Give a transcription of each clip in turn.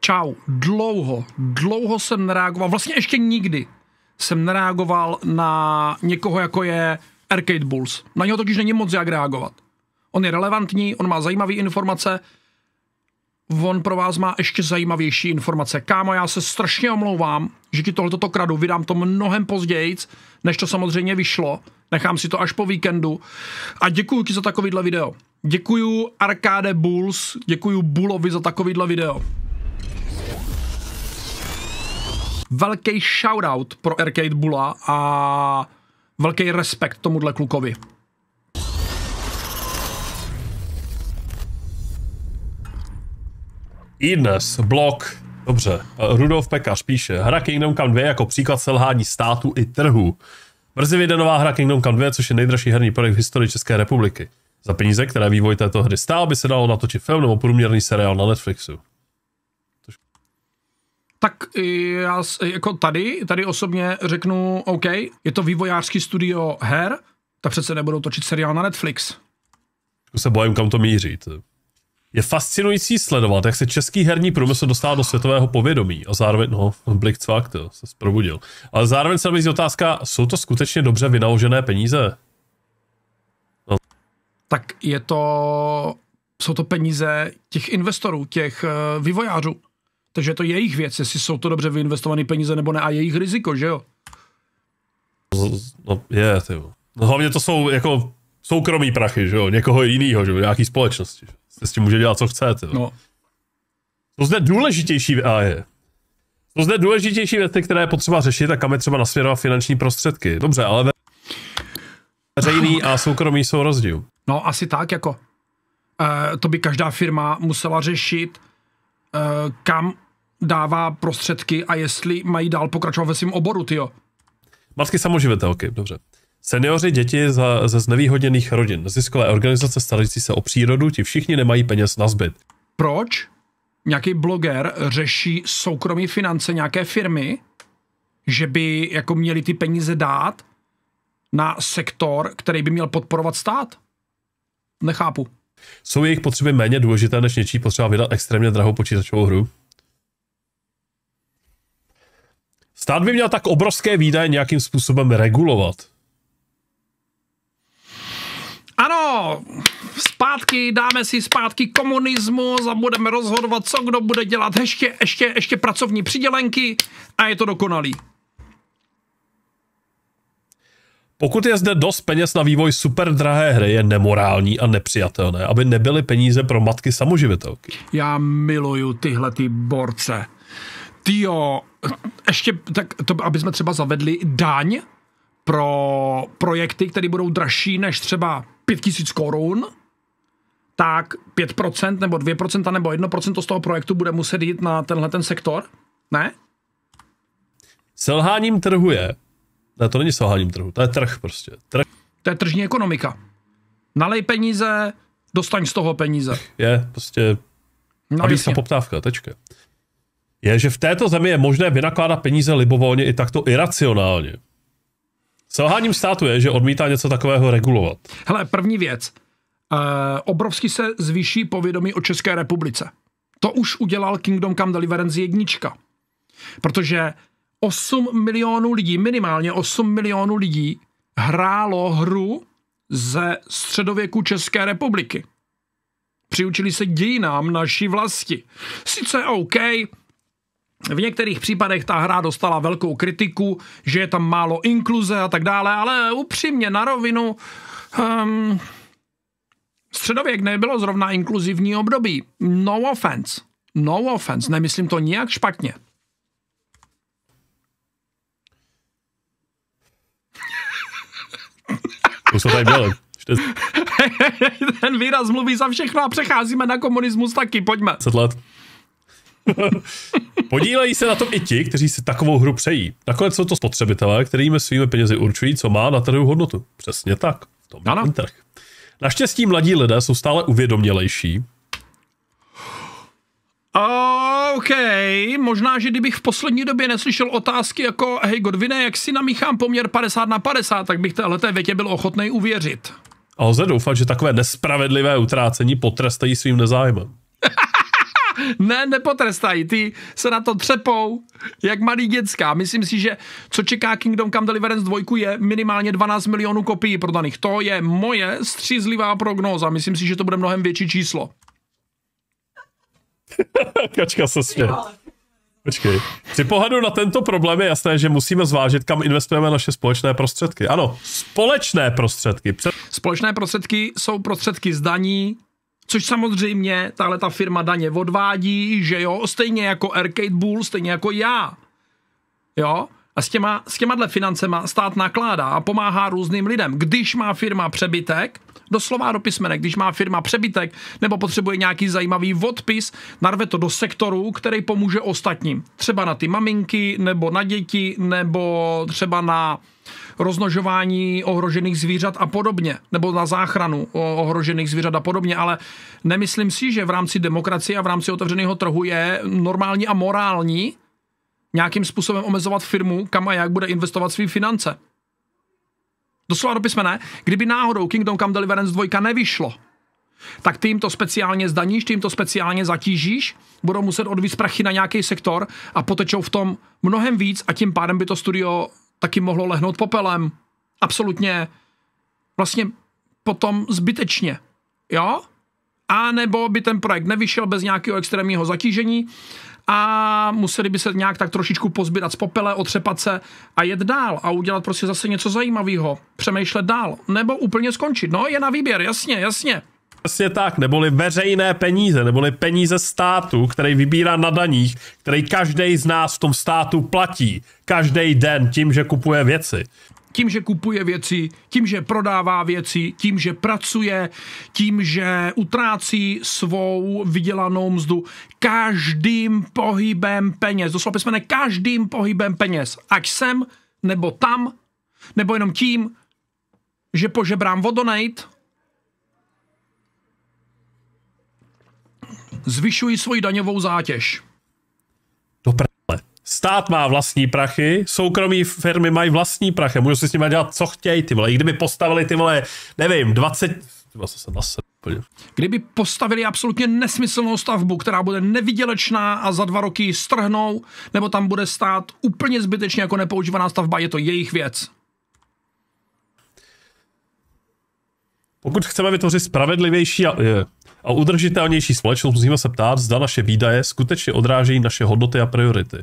Čau. Dlouho, dlouho jsem nereagoval, vlastně ještě nikdy jsem nereagoval na někoho, jako je Arcade Bulls. Na něho totiž není moc jak reagovat. On je relevantní, on má zajímavé informace, on pro vás má ještě zajímavější informace. Kámo, já se strašně omlouvám, že ti tohleto kradu vydám to mnohem později, než to samozřejmě vyšlo. Nechám si to až po víkendu. A děkuji ti za takovýhle video. Děkuji Arcade Bulls, děkuji Bulovi za takovýhle video. velký shoutout pro Arcade Bula a velký respekt tomuhle klukovi. Ines, blok. Dobře. Rudolf Pekař píše, hra Kingdom Come 2 jako příklad selhání státu i trhu. Brzy vyjde nová hra Kingdom Come 2, což je nejdražší herní projekt v historii České republiky. Za peníze, které vývoj této hry stál, by se dalo natočit film nebo průměrný seriál na Netflixu tak eh, já eh, jako tady, tady osobně řeknu, OK, je to vývojářský studio her, tak přece nebudou točit seriál na Netflix. Jako se bojím, kam to mířit. Je fascinující sledovat, jak se český herní průmysl dostává do světového povědomí a zároveň, no, Blik cvak, to se probudil. Ale zároveň se nabízí otázka, jsou to skutečně dobře vynaložené peníze? No. Tak je to, jsou to peníze těch investorů, těch eh, vývojářů. Takže to je jejich věc, jestli jsou to dobře vyinvestované peníze nebo ne a jejich riziko, že jo? No, je, ty jo. No, hlavně to jsou jako soukromí prachy, že jo, někoho jiného, že jo, nějaký společnosti. Se s tím může dělat, co chce. chcete. No. To zde důležitější, a je, to zde důležitější věci, které je potřeba řešit a kam je třeba nasměrovat finanční prostředky. Dobře, ale ve... veřejný a soukromý jsou rozdíl. No asi tak, jako. E, to by každá firma musela řešit, Eh, kam dává prostředky a jestli mají dál pokračovat ve svém oboru, tyjo. Masky samoživitelky, dobře. Seniori, děti za, ze znevýhodněných rodin, ziskové organizace starající se o přírodu, ti všichni nemají peněz na zbyt. Proč? Nějaký bloger řeší soukromí finance nějaké firmy, že by jako měli ty peníze dát na sektor, který by měl podporovat stát? Nechápu. Jsou jejich potřeby méně důležité než něčí potřeba vydat extrémně drahou počítačovou hru? Stát by měl tak obrovské výdaje nějakým způsobem regulovat. Ano, zpátky, dáme si zpátky komunismu, a budeme rozhodovat, co kdo bude dělat, ještě, ještě, ještě pracovní přidělenky a je to dokonalý. Pokud je zde dost peněz na vývoj super drahé hry, je nemorální a nepřijatelné, aby nebyly peníze pro matky samoživitelky. Já miluju tyhle ty borce. Tio, ještě tak, to, aby jsme třeba zavedli daň pro projekty, které budou dražší než třeba 5000 korun, tak 5% nebo 2% nebo 1% z toho projektu bude muset jít na tenhle ten sektor, ne? Selháním trhu je, ne, to není selháním trhu, to je trh prostě. Trh. To je tržní ekonomika. Nalej peníze, dostaň z toho peníze. Je, prostě no, se poptávka, tečka. Je, že v této zemi je možné vynakládat peníze libovolně i takto iracionálně. Selháním státu je, že odmítá něco takového regulovat. Hele, první věc. E, obrovsky se zvýší povědomí o České republice. To už udělal Kingdom Come Deliverance jednička. Protože 8 milionů lidí, minimálně 8 milionů lidí hrálo hru ze středověku České republiky. Přiučili se dějinám naší vlasti. Sice OK, v některých případech ta hra dostala velkou kritiku, že je tam málo inkluze a tak dále, ale upřímně na rovinu um, středověk nebylo zrovna inkluzivní období. No offense. No offense, nemyslím to nijak špatně. už tady byl. Ten výraz mluví za všechno a přecházíme na komunismus taky, pojďme. let. Podílejí se na tom i ti, kteří si takovou hru přejí. Nakonec jsou to spotřebitelé, kterými svými penězi určují, co má na trhu hodnotu. Přesně tak. V tom ano. trh. Naštěstí mladí lidé jsou stále uvědomělejší OK, možná, že kdybych v poslední době neslyšel otázky jako hej Godvine, jak si namíchám poměr 50 na 50, tak bych téhleté větě byl ochotný uvěřit. A lze doufat, že takové nespravedlivé utrácení potrestají svým nezájmem. ne, nepotrestají, ty se na to třepou, jak malý dětská. Myslím si, že co čeká Kingdom Come Deliverance 2 je minimálně 12 milionů kopií prodaných. To je moje střízlivá prognóza, myslím si, že to bude mnohem větší číslo. Kačka se směje. Počkej. Při pohledu na tento problém je jasné, že musíme zvážit, kam investujeme naše společné prostředky. Ano, společné prostředky. Před... Společné prostředky jsou prostředky zdaní, což samozřejmě tahle ta firma daně odvádí, že jo, stejně jako Arcade Bull, stejně jako já. Jo? A s těma, s těma dle financema stát nakládá a pomáhá různým lidem. Když má firma přebytek, doslova do písmene, když má firma přebytek nebo potřebuje nějaký zajímavý odpis, narve to do sektoru, který pomůže ostatním. Třeba na ty maminky, nebo na děti, nebo třeba na roznožování ohrožených zvířat a podobně, nebo na záchranu ohrožených zvířat a podobně, ale nemyslím si, že v rámci demokracie a v rámci otevřeného trhu je normální a morální nějakým způsobem omezovat firmu, kam a jak bude investovat své finance. Doslova do písmene, kdyby náhodou Kingdom Come Deliverance 2 nevyšlo, tak ty jim to speciálně zdaníš, ty jim to speciálně zatížíš, budou muset odvíz prachy na nějaký sektor a potečou v tom mnohem víc a tím pádem by to studio taky mohlo lehnout popelem. Absolutně vlastně potom zbytečně. Jo? a nebo by ten projekt nevyšel bez nějakého extrémního zatížení a museli by se nějak tak trošičku pozbírat z popele, otřepat se a jet dál a udělat prostě zase něco zajímavého, přemýšlet dál, nebo úplně skončit. No, je na výběr, jasně, jasně. Přesně tak, neboli veřejné peníze, neboli peníze státu, který vybírá na daních, který každý z nás v tom státu platí, každý den tím, že kupuje věci tím, že kupuje věci, tím, že prodává věci, tím, že pracuje, tím, že utrácí svou vydělanou mzdu každým pohybem peněz. Doslova písmene každým pohybem peněz. Ať sem, nebo tam, nebo jenom tím, že požebrám vodonejt, zvyšuji svoji daňovou zátěž. Stát má vlastní prachy, soukromí firmy mají vlastní prachy, můžou si s nimi dělat, co chtějí, ty vole. I kdyby postavili ty vole, nevím, 20, Kdyby postavili absolutně nesmyslnou stavbu, která bude nevydělečná a za dva roky strhnou, nebo tam bude stát úplně zbytečně jako nepoužívaná stavba, je to jejich věc. Pokud chceme vytvořit spravedlivější a, a udržitelnější společnost, musíme se ptát, zda naše výdaje skutečně odrážejí naše hodnoty a priority.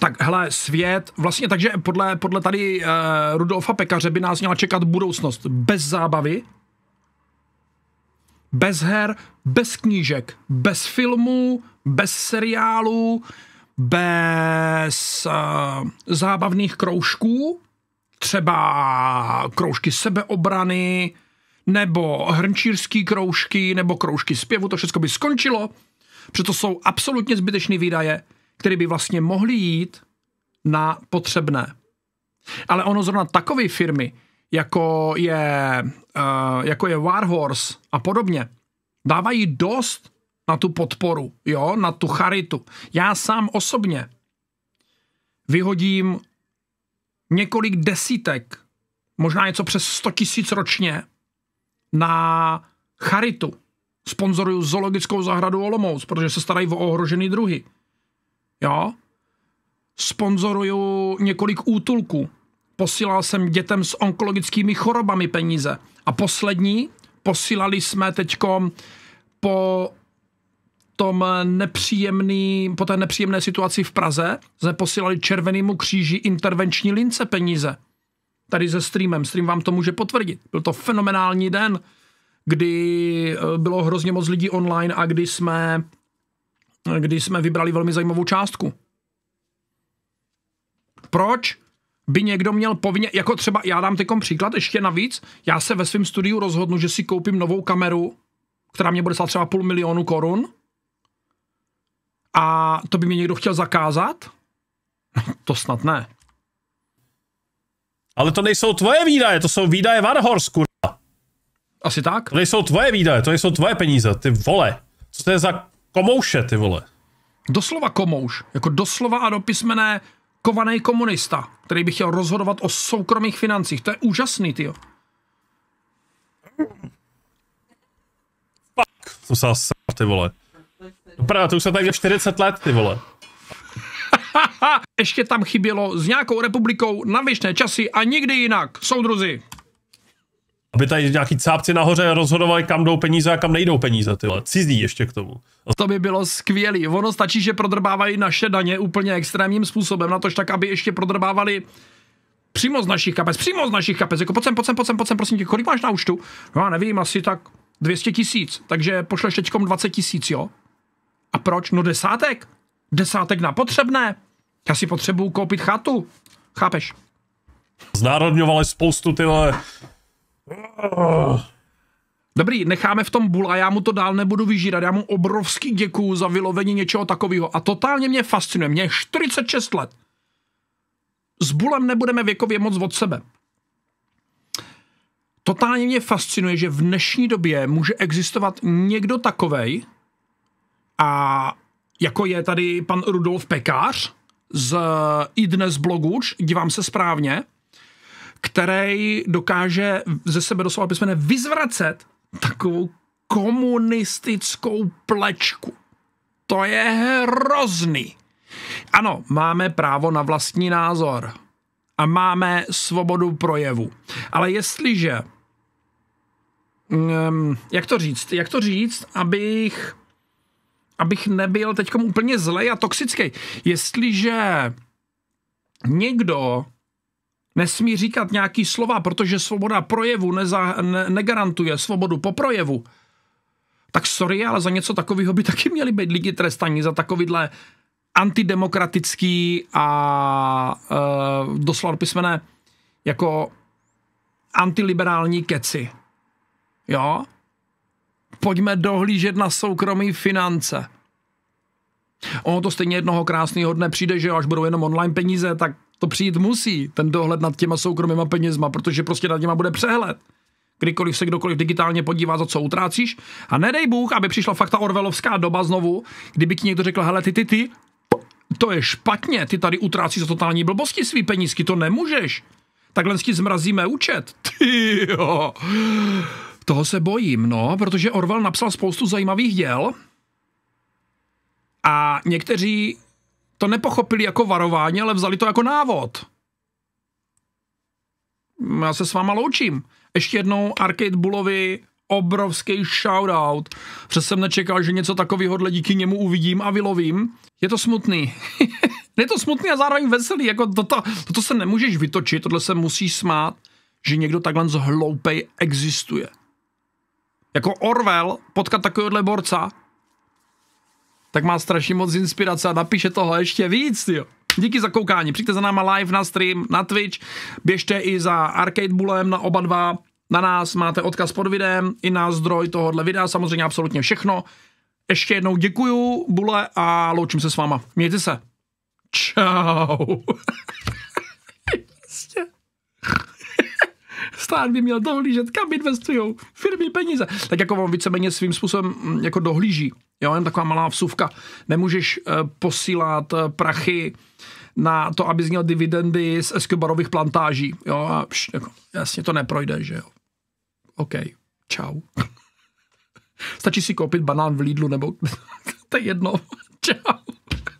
Tak hele, svět, vlastně takže podle, podle tady uh, Rudolfa Pekaře by nás měla čekat budoucnost bez zábavy, bez her, bez knížek, bez filmů, bez seriálů, bez uh, zábavných kroužků, třeba kroužky sebeobrany, nebo hrnčířský kroužky, nebo kroužky zpěvu, to všechno by skončilo, protože to jsou absolutně zbytečné výdaje které by vlastně mohly jít na potřebné. Ale ono zrovna takové firmy, jako je, eh, jako je Warhorse a podobně, dávají dost na tu podporu, jo, na tu charitu. Já sám osobně vyhodím několik desítek, možná něco přes 100 tisíc ročně na charitu. Sponzoruju zoologickou zahradu Olomouc, protože se starají o ohrožený druhy jo, sponzoruju několik útulků, posílal jsem dětem s onkologickými chorobami peníze. A poslední, posílali jsme teď po tom nepříjemný, po té nepříjemné situaci v Praze jsme posílali Červenému kříži intervenční lince peníze. Tady se streamem. Stream vám to může potvrdit. Byl to fenomenální den, kdy eh, bylo hrozně moc lidí online a kdy jsme kdy jsme vybrali velmi zajímavou částku. Proč by někdo měl povinně, jako třeba, já dám teď příklad ještě navíc, já se ve svém studiu rozhodnu, že si koupím novou kameru, která mě bude stát třeba půl milionu korun, a to by mi někdo chtěl zakázat? No, to snad ne. Ale to nejsou tvoje výdaje, to jsou výdaje Warhorse, kurva. Asi tak. To nejsou tvoje výdaje, to nejsou tvoje peníze, ty vole. Co to je za Komouše, ty vole. Doslova komouš, jako doslova a dopismené kovaný komunista, který by chtěl rozhodovat o soukromých financích. To je úžasný, ty. Fuck, to se asi ty vole. No Právě, to už se tady 40 let, ty vole. Ještě tam chybělo s nějakou republikou na věčné časy a nikdy jinak, soudruzi. Aby tady nějaký cápci nahoře rozhodovali, kam jdou peníze a kam nejdou peníze, ty Cizí ještě k tomu. To by bylo skvělý. Ono stačí, že prodrbávají naše daně úplně extrémním způsobem, na tož tak, aby ještě prodrbávali přímo z našich kapes, přímo z našich kapes, jako pojď sem, pojď sem, pojď sem, pojď sem, prosím tě, kolik máš na účtu? No já nevím, asi tak 200 tisíc, takže pošleš teďkom 20 tisíc, jo? A proč? No desátek. Desátek na potřebné. Já si potřebuju koupit chatu. Chápeš? Znárodňovali spoustu tyhle Dobrý, necháme v tom bul a já mu to dál nebudu vyžírat. Já mu obrovský děkuju za vylovení něčeho takového. A totálně mě fascinuje. Mě je 46 let. S bulem nebudeme věkově moc od sebe. Totálně mě fascinuje, že v dnešní době může existovat někdo takovej, a jako je tady pan Rudolf Pekář z IDNES bloguč, blogu, dívám se správně, který dokáže ze sebe doslova písmene vyzvracet takovou komunistickou plečku. To je hrozný. Ano, máme právo na vlastní názor a máme svobodu projevu. Ale jestliže um, jak to říct, jak to říct, abych abych nebyl teďkom úplně zlej a toxický. Jestliže někdo nesmí říkat nějaký slova, protože svoboda projevu neza, ne, negarantuje svobodu po projevu, tak sorry, ale za něco takového by taky měli být lidi trestaní, za takovýhle antidemokratický a e, doslova písmené jako antiliberální keci. Jo? Pojďme dohlížet na soukromé finance. Ono to stejně jednoho krásného dne přijde, že jo, až budou jenom online peníze, tak to přijít musí, ten dohled nad těma soukromýma penězma, protože prostě nad těma bude přehled. Kdykoliv se kdokoliv digitálně podívá, za co utrácíš. A nedej Bůh, aby přišla fakt ta orvelovská doba znovu, kdyby ti někdo řekl, hele, ty, ty, ty, to je špatně, ty tady utrácíš za totální blbosti svý penízky, to nemůžeš. Takhle si zmrazíme účet. Ty jo. Toho se bojím, no, protože Orwell napsal spoustu zajímavých děl a někteří to nepochopili jako varování, ale vzali to jako návod. Já se s váma loučím. Ještě jednou Arcade Bullovi obrovský shoutout. Protože jsem nečekal, že něco takového díky němu uvidím a vylovím. Je to smutný. je to smutný a zároveň veselý. Jako toto, toto se nemůžeš vytočit, tohle se musí smát, že někdo takhle zhloupej existuje. Jako Orwell potkat takovéhohle borca, tak má strašně moc inspirace a napíše toho ještě víc, jo. Díky za koukání, přijďte za náma live na stream, na Twitch, běžte i za Arcade Bullem na oba dva, na nás máte odkaz pod videem i na zdroj tohohle videa, samozřejmě absolutně všechno. Ještě jednou děkuju, Bule, a loučím se s váma. Mějte se. Čau. stát by měl dohlížet, kam investujou firmy peníze. Tak jako on víceméně svým způsobem mm, jako dohlíží Jo, jen taková malá vsuvka. Nemůžeš eh, posílat eh, prachy na to, abys měl dividendy z Escobarových plantáží. Jo, a pš, jako, jasně to neprojde, že jo. OK, čau. Stačí si koupit banán v Lidlu, nebo to je jedno. čau.